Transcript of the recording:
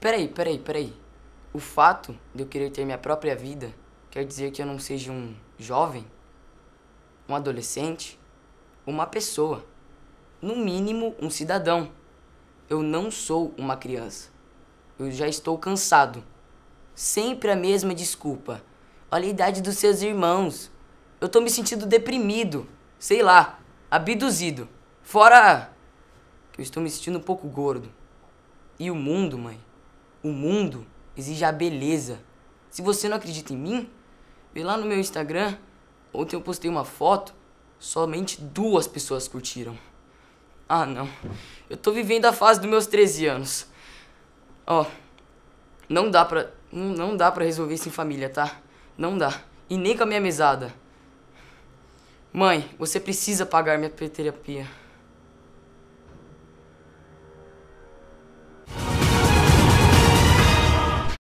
Peraí, peraí, peraí. O fato de eu querer ter minha própria vida quer dizer que eu não seja um jovem, um adolescente, uma pessoa. No mínimo, um cidadão. Eu não sou uma criança. Eu já estou cansado. Sempre a mesma desculpa. Olha a idade dos seus irmãos. Eu tô me sentindo deprimido. Sei lá, abduzido. Fora que eu estou me sentindo um pouco gordo. E o mundo, mãe, o mundo exige a beleza. Se você não acredita em mim, vê lá no meu Instagram. Ontem eu postei uma foto, somente duas pessoas curtiram. Ah, não. Eu tô vivendo a fase dos meus 13 anos. Ó, oh, não dá pra. Não, não dá pra resolver isso em família, tá? Não dá. E nem com a minha mesada. Mãe, você precisa pagar minha terapia.